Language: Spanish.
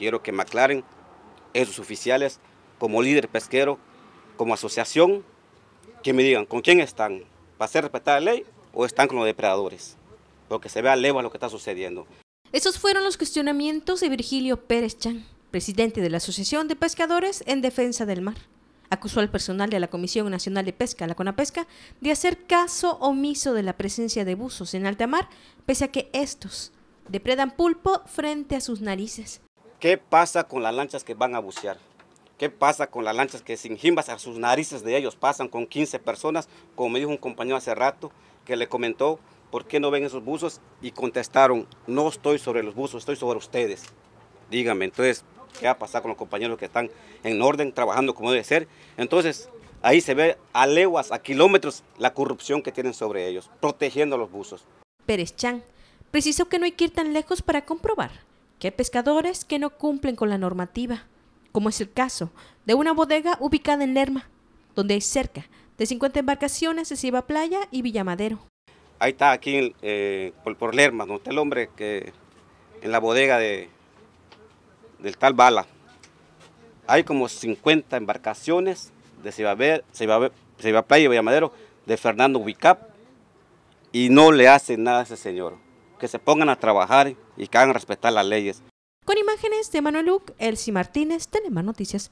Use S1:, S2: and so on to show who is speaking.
S1: Quiero que aclaren esos oficiales, como líder pesquero, como asociación, que me digan con quién están, para hacer respetar la ley o están con los depredadores, porque se vea lejos lo que está sucediendo.
S2: Esos fueron los cuestionamientos de Virgilio Pérez Chan, presidente de la Asociación de Pescadores en Defensa del Mar. Acusó al personal de la Comisión Nacional de Pesca, la CONAPESCA, de hacer caso omiso de la presencia de buzos en alta mar, pese a que estos depredan pulpo frente a sus
S1: narices. ¿Qué pasa con las lanchas que van a bucear? ¿Qué pasa con las lanchas que sin jimbas a sus narices de ellos pasan con 15 personas? Como me dijo un compañero hace rato que le comentó, ¿por qué no ven esos buzos? Y contestaron, no estoy sobre los buzos, estoy sobre ustedes. Dígame, entonces, ¿qué va a pasar con los compañeros que están en orden, trabajando como debe ser? Entonces, ahí se ve a leguas, a kilómetros, la corrupción que tienen sobre ellos, protegiendo a los buzos.
S2: Pérez Chan precisó que no hay que ir tan lejos para comprobar que hay pescadores que no cumplen con la normativa, como es el caso de una bodega ubicada en Lerma, donde hay cerca de 50 embarcaciones de Ciba Playa y Villamadero.
S1: Ahí está, aquí eh, por, Lerma, donde está el hombre que en la bodega de, del tal Bala. Hay como 50 embarcaciones de Ciba, Playa y Villamadero de Fernando ubicap y no le hacen nada a ese señor que se pongan a trabajar y que hagan respetar las leyes.
S2: Con imágenes de Manuel Luc, Elsie Martínez, tenemos Noticias.